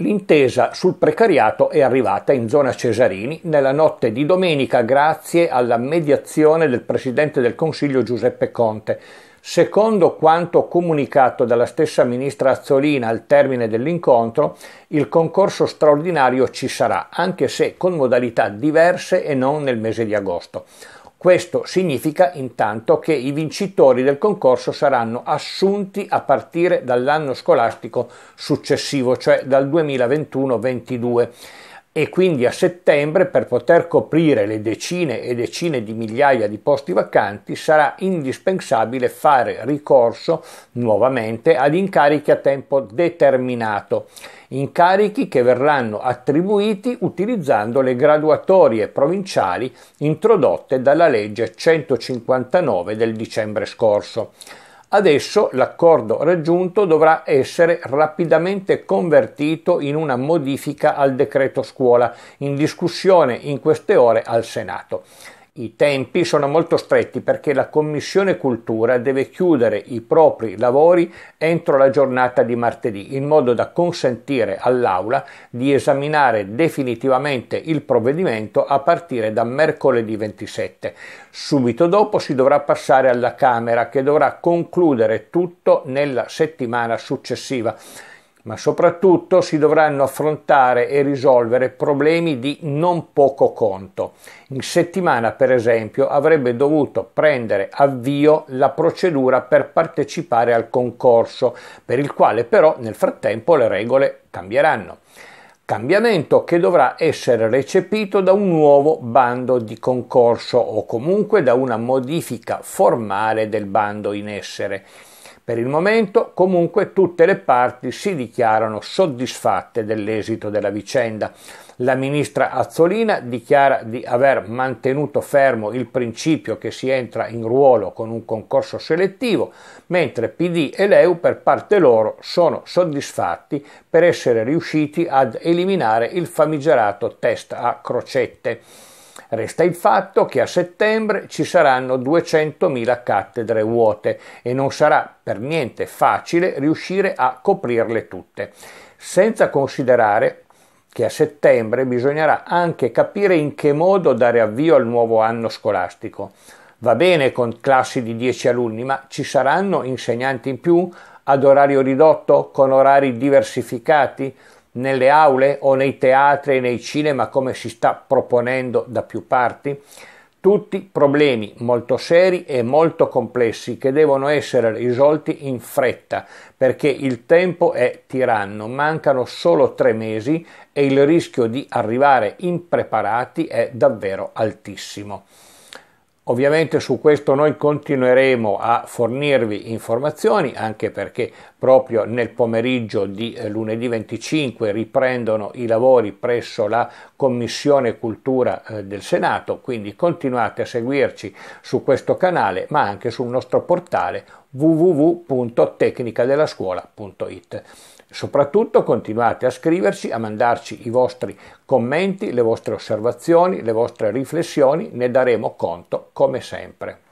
L'intesa sul precariato è arrivata in zona Cesarini nella notte di domenica grazie alla mediazione del Presidente del Consiglio Giuseppe Conte. Secondo quanto comunicato dalla stessa ministra Azzolina al termine dell'incontro, il concorso straordinario ci sarà, anche se con modalità diverse e non nel mese di agosto. Questo significa intanto che i vincitori del concorso saranno assunti a partire dall'anno scolastico successivo, cioè dal 2021-22 e quindi a settembre per poter coprire le decine e decine di migliaia di posti vacanti sarà indispensabile fare ricorso nuovamente ad incarichi a tempo determinato, incarichi che verranno attribuiti utilizzando le graduatorie provinciali introdotte dalla legge 159 del dicembre scorso. Adesso l'accordo raggiunto dovrà essere rapidamente convertito in una modifica al decreto scuola, in discussione in queste ore al Senato. I tempi sono molto stretti perché la Commissione Cultura deve chiudere i propri lavori entro la giornata di martedì, in modo da consentire all'Aula di esaminare definitivamente il provvedimento a partire da mercoledì 27. Subito dopo si dovrà passare alla Camera che dovrà concludere tutto nella settimana successiva ma soprattutto si dovranno affrontare e risolvere problemi di non poco conto. In settimana, per esempio, avrebbe dovuto prendere avvio la procedura per partecipare al concorso, per il quale però nel frattempo le regole cambieranno cambiamento che dovrà essere recepito da un nuovo bando di concorso o comunque da una modifica formale del bando in essere. Per il momento, comunque, tutte le parti si dichiarano soddisfatte dell'esito della vicenda. La ministra Azzolina dichiara di aver mantenuto fermo il principio che si entra in ruolo con un concorso selettivo, mentre PD e Leu per parte loro sono soddisfatti per essere riusciti ad eliminare il famigerato test a crocette. Resta il fatto che a settembre ci saranno 200.000 cattedre vuote e non sarà per niente facile riuscire a coprirle tutte, senza considerare che a settembre bisognerà anche capire in che modo dare avvio al nuovo anno scolastico. Va bene con classi di 10 alunni, ma ci saranno insegnanti in più ad orario ridotto, con orari diversificati? nelle aule o nei teatri e nei cinema come si sta proponendo da più parti? Tutti problemi molto seri e molto complessi che devono essere risolti in fretta perché il tempo è tiranno, mancano solo tre mesi e il rischio di arrivare impreparati è davvero altissimo. Ovviamente su questo noi continueremo a fornirvi informazioni anche perché proprio nel pomeriggio di eh, lunedì 25 riprendono i lavori presso la Commissione Cultura eh, del Senato, quindi continuate a seguirci su questo canale ma anche sul nostro portale www.tecnicadellascuola.it. Soprattutto continuate a scriverci, a mandarci i vostri commenti, le vostre osservazioni, le vostre riflessioni, ne daremo conto come sempre.